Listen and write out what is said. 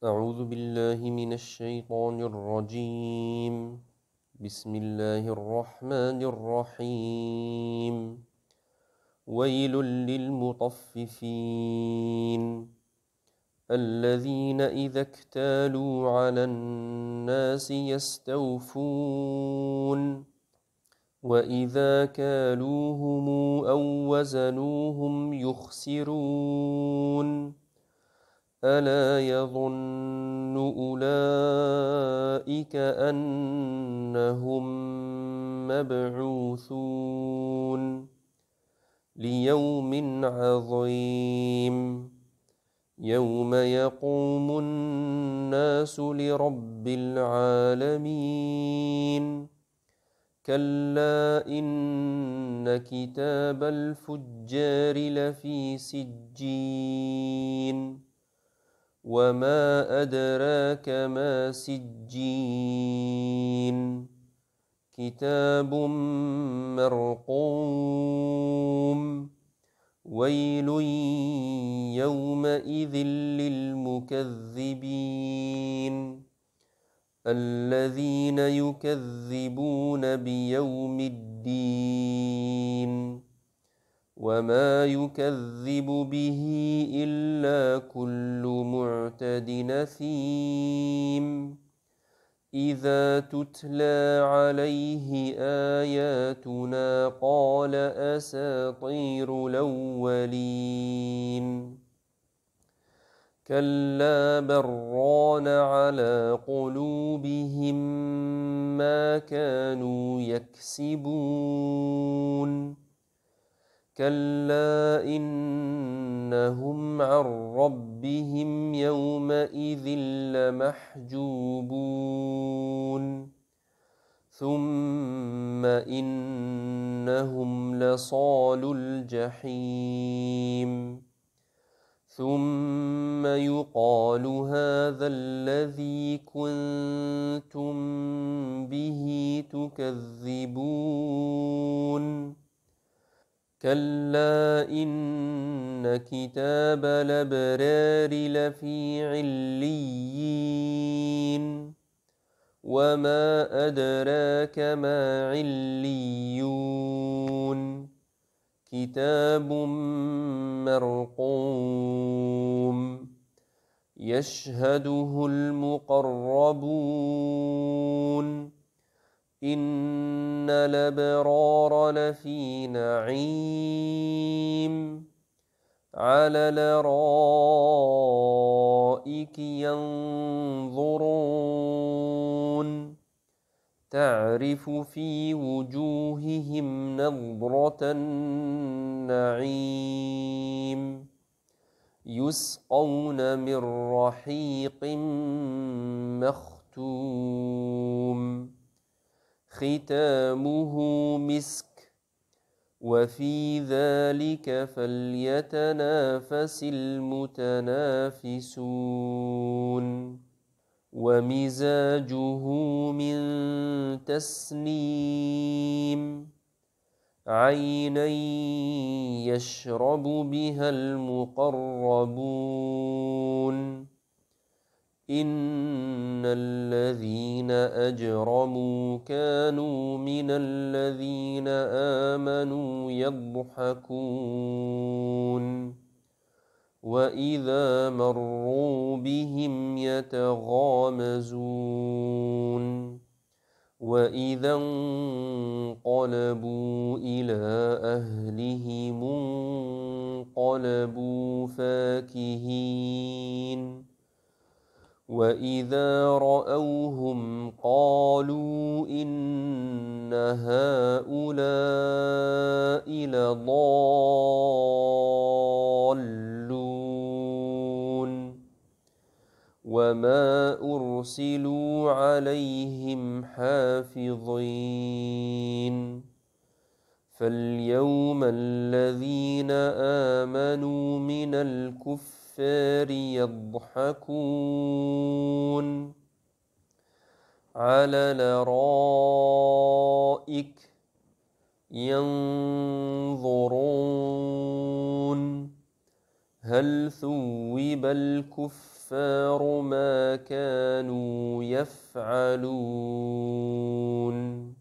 أعوذ بالله من الشيطان الرجيم بسم الله الرحمن الرحيم ويل للمطففين الذين إذا اكتالوا على الناس يستوفون وإذا كالوهم أو وزنوهم يخسرون ألا يظن أولئك أنهم مبعوثون ليوم عظيم يوم يقوم الناس لرب العالمين كلا إن كتاب الفجار لفي سجين وما أدراك ما سجين كتاب مرقوم ويل يومئذ للمكذبين الذين يكذبون بيوم الدين وما يكذب به إلا كل معتد نثيم إذا تتلى عليه آياتنا قال أساطير الأولين كلا بران على قلوبهم ما كانوا يكسبون كلا إنهم عن ربهم يومئذ لمحجوبون ثم إنهم لصال الجحيم ثم يقال هذا الذي كنتم به تكذبون كلا إن كتاب لبرار لفي عليين وما أدراك ما عليون كتاب مرقوم يشهده المقربون إن الأبرار لفي نعيم على لرائك ينظرون تعرف في وجوههم نظرة النعيم يسقون من رحيق مختوم ختامه مسك وفي ذلك فليتنافس المتنافسون ومزاجه من تسنيم عينا يشرب بها المقربون إن الذين أجرموا كانوا من الذين آمنوا يضحكون وإذا مروا بهم يتغامزون وإذا انقلبوا إلى أهلهم انقلبوا فاكهين وإذا رأوهم قالوا إن هؤلاء لضالون وما أرسلوا عليهم حافظين فاليوم الذين آمنوا من الكفر الكفار يضحكون على لرائك ينظرون هل ثوب الكفار ما كانوا يفعلون